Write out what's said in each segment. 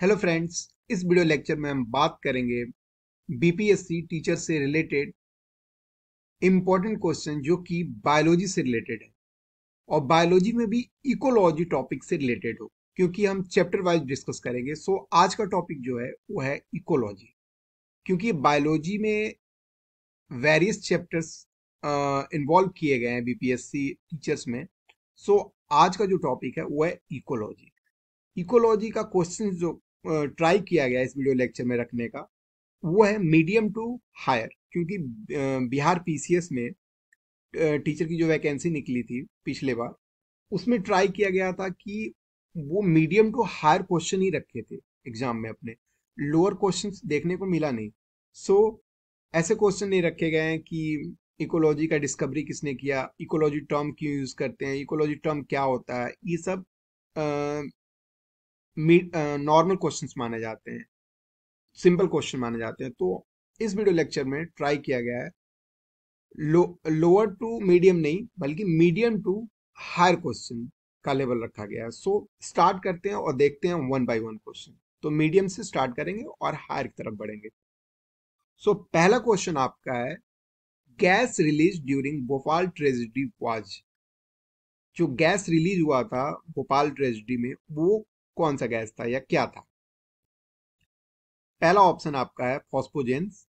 Hello friends इस video lecture में हम बात करेंगे बीपीएससी टीचर से रिलेटेड इम्पॉर्टेंट क्वेश्चन जो कि बायोलॉजी से रिलेटेड है और बायोलॉजी में भी इकोलॉजी टॉपिक से रिलेटेड हो क्योंकि हम चैप्टर वाइज डिस्कस करेंगे सो आज का टॉपिक जो है वो है इकोलॉजी क्योंकि बायोलॉजी में वेरियस चैप्टर्स इन्वॉल्व किए गए हैं बीपीएससी टीचर्स में सो आज का जो टॉपिक है वो है इकोलॉजी इकोलॉजी का क्वेश्चन जो ट्राई किया गया इस वीडियो लेक्चर में रखने का वो है मीडियम टू हायर क्योंकि बिहार पीसीएस में टीचर की जो वैकेंसी निकली थी पिछले बार उसमें ट्राई किया गया था कि वो मीडियम टू हायर क्वेश्चन ही रखे थे एग्जाम में अपने लोअर क्वेश्चन देखने को मिला नहीं सो so, ऐसे क्वेश्चन नहीं रखे गए हैं कि इकोलॉजी का डिस्कवरी किसने किया इकोलॉजी टर्म क्यों यूज़ करते हैं इकोलॉजी टर्म क्या होता है ये सब नॉर्मल क्वेश्चन uh, माने जाते हैं सिंपल क्वेश्चन माने जाते हैं तो इस वीडियो लेक्चर में ट्राई किया गया है लोअर टू मीडियम नहीं बल्कि मीडियम टू हायर क्वेश्चन का लेवल रखा गया है सो स्टार्ट करते हैं और देखते हैं वन बाय वन क्वेश्चन तो मीडियम से स्टार्ट करेंगे और हायर की तरफ बढ़ेंगे सो so, पहला क्वेश्चन आपका है gas release during Bhopal tragedy was जो गैस रिलीज हुआ था भोपाल ट्रेजिडी में वो कौन सा गैस था या क्या था पहला ऑप्शन आपका है phosgene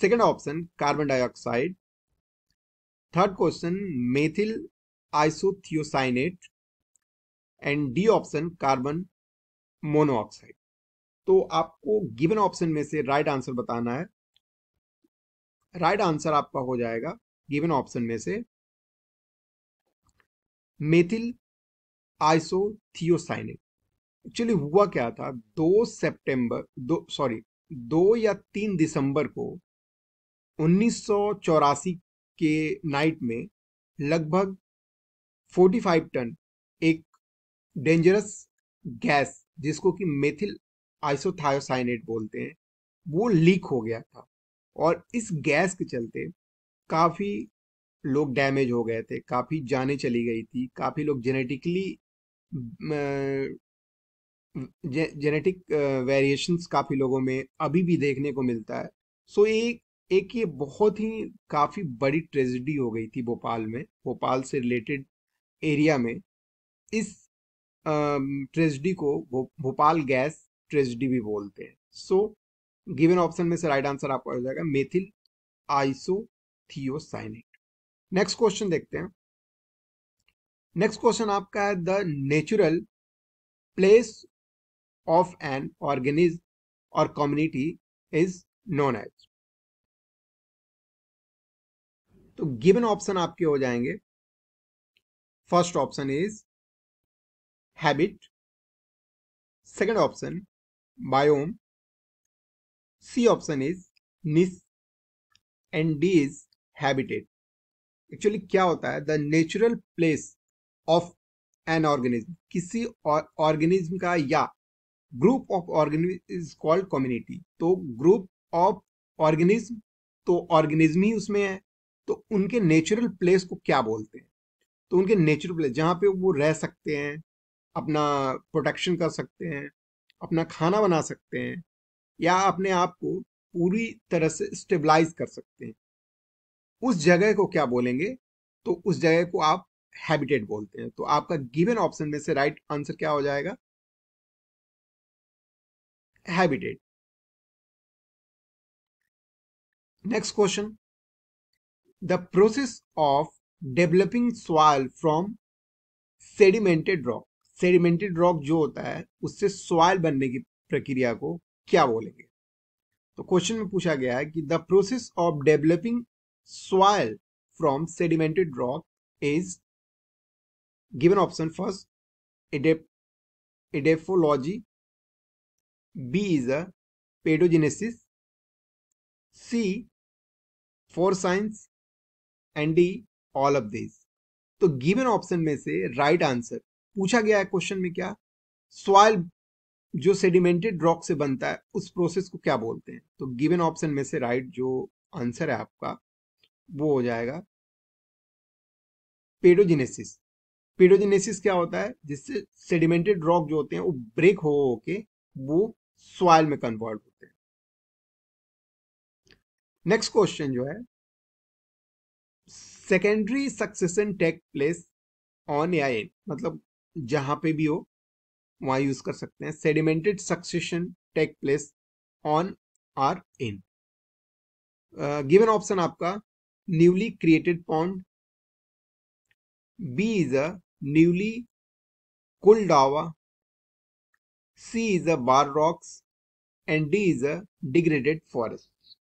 second option carbon dioxide third question methyl isothiocyanate and D option carbon monoxide तो आपको गिवन ऑप्शन में से राइट आंसर बताना है राइट आंसर आपका हो जाएगा गिवन ऑप्शन में से मेथिल आइसोथियोसाइनेट एक्चुअली हुआ क्या था दो सितंबर दो सॉरी दो या तीन दिसंबर को उन्नीस के नाइट में लगभग 45 टन एक डेंजरस गैस जिसको कि मेथिल आइसोथायोसाइनेट बोलते हैं वो लीक हो गया था और इस गैस के चलते काफ़ी लोग डैमेज हो गए थे काफ़ी जाने चली गई थी काफ़ी लोग जेनेटिकली जे, जेनेटिक वेरिएशंस काफ़ी लोगों में अभी भी देखने को मिलता है सो ये एक ये बहुत ही काफ़ी बड़ी ट्रेजिडी हो गई थी भोपाल में भोपाल से रिलेटेड एरिया में इस ट्रेजिडी को भोपाल गैस ट्रेजिडी भी बोलते हैं सो गिवन ऑप्शन में से राइट आंसर आपका हो जाएगा मेथिल आइसोथियोसाइनेट नेक्स्ट क्वेश्चन देखते हैं नेक्स्ट क्वेश्चन आपका है the natural place of an organism or community is known as तो गिवन ऑप्शन आपके हो जाएंगे first option is habit second option biome C option is niche and D is habitat actually क्या होता है the natural place of an organism किसी organism का या group of organism called community तो ग्रुप ऑफ ऑर्गेनिज्म तो organism ही उसमें है तो उनके नेचुरल प्लेस को क्या बोलते हैं तो उनके नेचुरल प्लेस जहाँ पे वो रह सकते हैं अपना प्रोटेक्शन कर सकते हैं अपना खाना बना सकते हैं या अपने आप को पूरी तरह से स्टेबलाइज कर सकते हैं उस जगह को क्या बोलेंगे तो उस जगह को आप हैबिटेट बोलते हैं तो आपका गिवन ऑप्शन में से राइट right आंसर क्या हो जाएगा habitat. Next question. The process of developing soil from sedimented rock sedimented rock जो होता है उससे सॉयल बनने की प्रक्रिया को क्या बोलेंगे तो क्वेश्चन में पूछा गया है कि the process of developing soil from sedimented rock is given option first edaphology B is a pedogenesis, C four signs and D all of these. तो गिवन ऑप्शन में से राइट right आंसर पूछा गया है क्वेश्चन में क्या soil जो sedimented rock से बनता है उस प्रोसेस को क्या बोलते हैं तो गिवन ऑप्शन में से राइट right जो आंसर है आपका वो हो जाएगा पेडोजिनेसिस पेडोजिनेसिस क्या होता है जिससे सेडिमेंटेड रॉक जो होते हैं वो ब्रेक हो के वो सॉइल में कन्वर्ट होते हैं नेक्स्ट क्वेश्चन जो है secondary succession take place on या इन मतलब जहां पे भी हो वहां यूज कर सकते हैं sedimented succession take place on or in given option आपका newly created pond B is a newly cooled C is the bar rocks and D is a degraded forest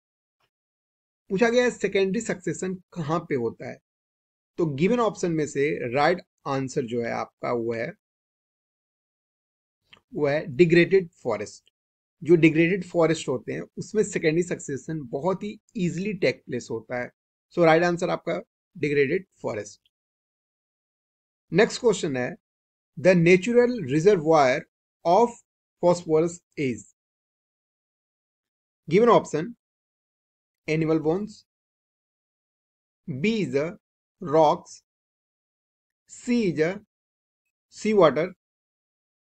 पूछा गया सेकेंडरी सक्सेशन कहां पे होता है तो गिवन ऑप्शन में से राइट right आंसर जो है आपका वो है वो है डिग्रेडेड फॉरेस्ट जो डिग्रेडेड फॉरेस्ट होते हैं उसमें सेकेंडरी सक्सेशन बहुत ही इजीली टेक प्लेस होता है सो राइट आंसर आपका डिग्रेडेड फॉरेस्ट नेक्स्ट क्वेश्चन है the natural reservoir of phosphorus is given option animal bones B is a rocks C is a seawater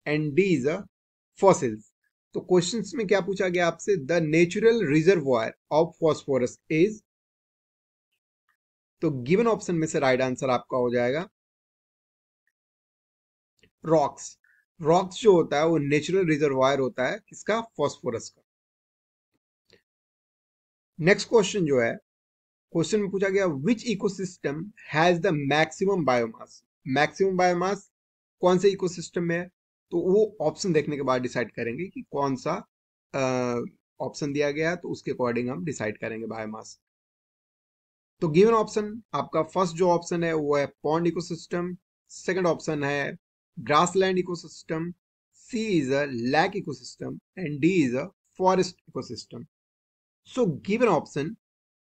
and D is a fossils तो questions में क्या पूछा गया आपसे the natural reservoir of phosphorus is तो given option में से right right answer आपका हो जाएगा रॉक्स रॉक्स जो होता है वो नेचुरल रिजर्वायर होता है किसका फॉस्फोरस का नेक्स्ट क्वेश्चन जो है क्वेश्चन में पूछा गया which ecosystem has the maximum biomass maximum biomass कौन से इकोसिस्टम में है तो वो ऑप्शन देखने के बाद डिसाइड करेंगे कि कौन सा ऑप्शन दिया गया तो उसके अकॉर्डिंग हम डिसाइड करेंगे बायोमास तो गिवन ऑप्शन आपका फर्स्ट जो ऑप्शन है वो है पॉन्ड इकोसिस्टम सेकंड ऑप्शन है grassland ecosystem, C is a lake ecosystem, and D is a forest ecosystem. So given option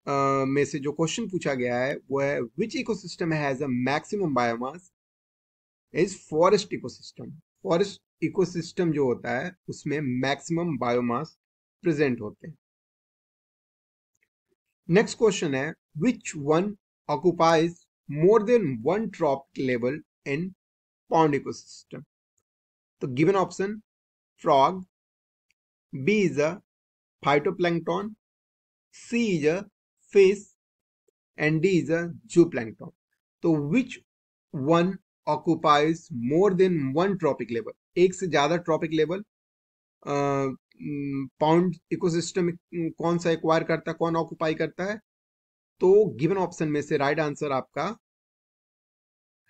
uh, में से जो क्वेश्चन पूछा गया है वो है which ecosystem has a maximum biomass is forest ecosystem forest ecosystem जो होता है उसमें मैक्सिमम बायोमास प्रेजेंट होते हैं नेक्स्ट क्वेश्चन है which one occupies more than one trophic level इन pond ecosystem. The given option frog, B is a phytoplankton, C is a fish and D is a zooplankton. So, which one occupies more than one tropic level? एक से ज़्यादा trophic level pound ecosystem कौन सा acquire करता है कौन occupy करता है तो गिवन ऑप्शन में से राइट right आंसर आपका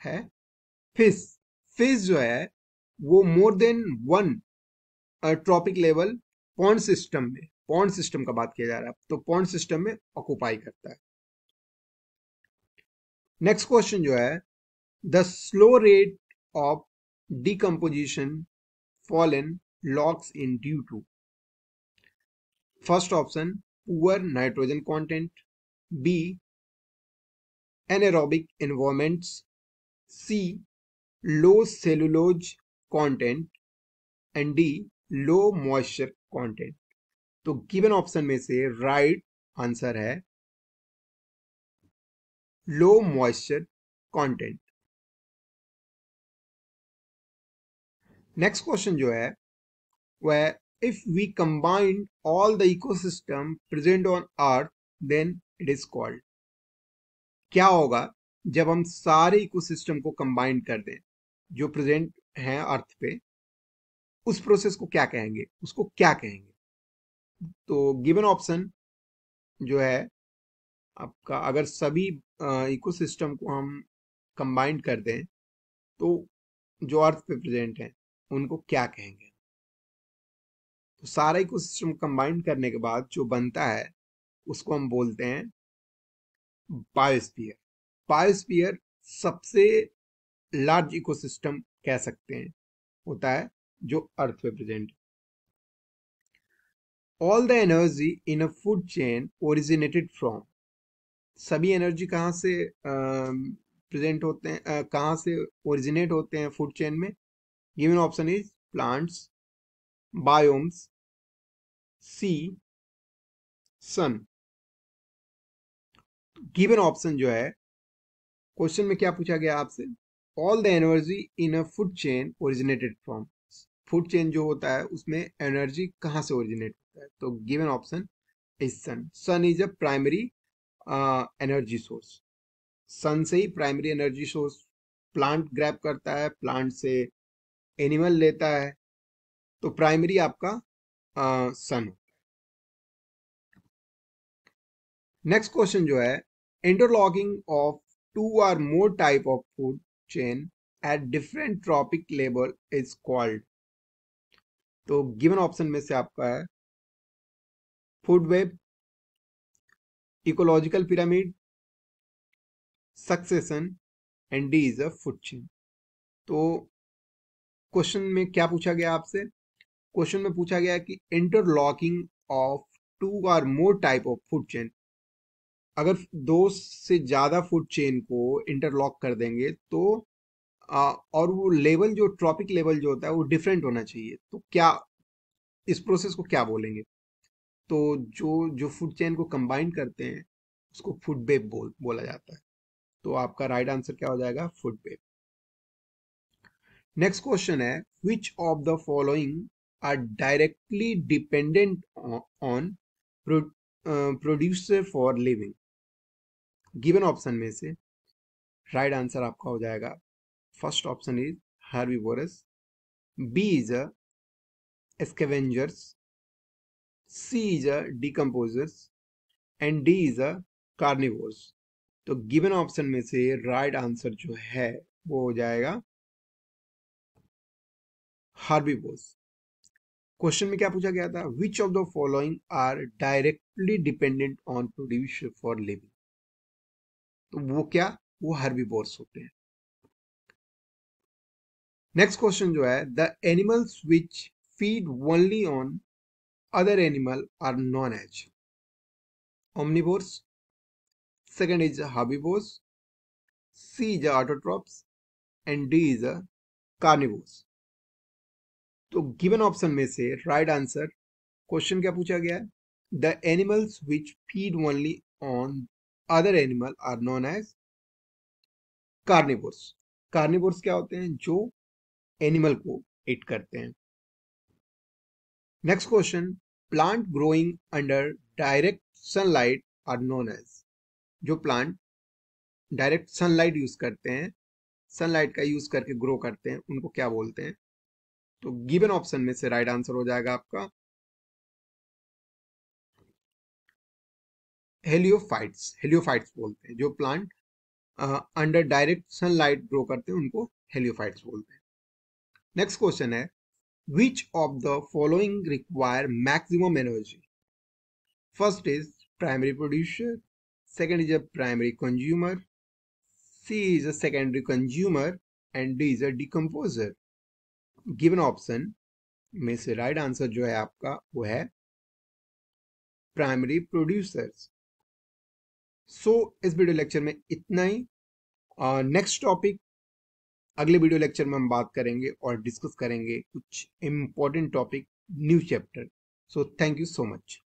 है फिश फेज जो है वो more than one trophic level pond system में पॉन्ड सिस्टम का बात किया जा रहा है तो पॉन्ड सिस्टम में ऑक्यूपाई करता है नेक्स्ट क्वेश्चन जो है the slow rate of decomposition in logs in due to first option poor nitrogen content B anaerobic environments C low cellulose content and D low moisture content. तो given option में से right right answer है low moisture content next question जो है वह if we combined all the ecosystem present on earth then it is called क्या होगा जब हम सारे इकोसिस्टम को कंबाइंड कर दें जो प्रेजेंट हैं अर्थ पे उस प्रोसेस को क्या कहेंगे उसको क्या कहेंगे तो गिवन ऑप्शन जो है आपका अगर सभी इकोसिस्टम को हम कंबाइंड कर दें तो जो अर्थ पे प्रेजेंट हैं उनको क्या कहेंगे तो सारा इकोसिस्टम कंबाइंड करने के बाद जो बनता है उसको हम बोलते हैं बायोस्फीयर बायोस्फीयर सबसे लार्ज इकोसिस्टम कह सकते हैं होता है जो अर्थ पे present all the energy in a food chain originated from सभी एनर्जी कहाँ से प्रेजेंट होते हैं कहाँ से ओरिजिनेट होते हैं फूड चेन में given option is plants biomes C sun given option जो है क्वेश्चन में क्या पूछा गया आपसे all the energy in a food chain originated from food chain जो होता है उसमें एनर्जी कहाँ से ओरिजिनेट होता है तो given option is sun sun is a primary energy source sun से ही primary energy source plant grab करता है प्लांट से एनिमल लेता है तो प्राइमरी आपका सन uh, होता है नेक्स्ट क्वेश्चन जो है interlocking of two or more type of food chain at different tropic label is called तो गिवन ऑप्शन में से आपका है food web ecological pyramid succession and D is a food chain तो क्वेश्चन में क्या पूछा गया आपसे क्वेश्चन में पूछा गया कि interlocking of two or more type of food chain अगर दो से ज़्यादा फूड चेन को इंटरलॉक कर देंगे तो आ, और वो लेवल जो ट्रॉपिक लेवल जो होता है वो डिफरेंट होना चाहिए तो क्या इस प्रोसेस को क्या बोलेंगे तो जो जो फूड चेन को कंबाइन करते हैं उसको फूड बेब बोल बोला जाता है तो आपका राइट right आंसर क्या हो जाएगा फूड बेब नेक्स्ट क्वेश्चन है which of the following are directly dependent on producer for living given option में से राइट right आंसर आपका हो जाएगा first option is herbivores B is a C is a decomposers and D is a carnivores तो given option में से right answer जो है वो हो जाएगा हार्बीवोर्स क्वेश्चन में क्या पूछा गया था which of the following are directly dependent on produce for living तो वो क्या वो हर्बीवोर्स होते हैं नेक्स्ट क्वेश्चन जो है the animals which feed only on other animal are known as omnivores second is herbivores c is autotrophs and d is carnivores तो given option में से राइट आंसर क्वेश्चन क्या पूछा गया है the animals which feed only on other animal are known as carnivores carnivores क्या होते हैं जो एनिमल को इट करते हैं next question plant growing under direct sunlight are known as जो प्लांट डायरेक्ट सनलाइट यूज करते हैं सनलाइट का यूज करके ग्रो करते हैं उनको क्या बोलते हैं तो गिवन ऑप्शन में से राइट right आंसर हो जाएगा आपका हेलियोफाइट्स हेलियोफाइट्स बोलते हैं जो plant under direct sunlight grow करते हैं उनको हेलियोफाइट्स बोलते हैं नेक्स्ट क्वेश्चन है which of the following require maximum energy first is primary producer second is a primary consumer C is a secondary consumer and D is a decomposer given option में से right right answer जो है आपका वो है primary producers so so, इस video lecture में इतना ही नेक्स्ट uh, टॉपिक अगले वीडियो लेक्चर में हम बात करेंगे और डिस्कस करेंगे कुछ important topic new chapter so thank you so much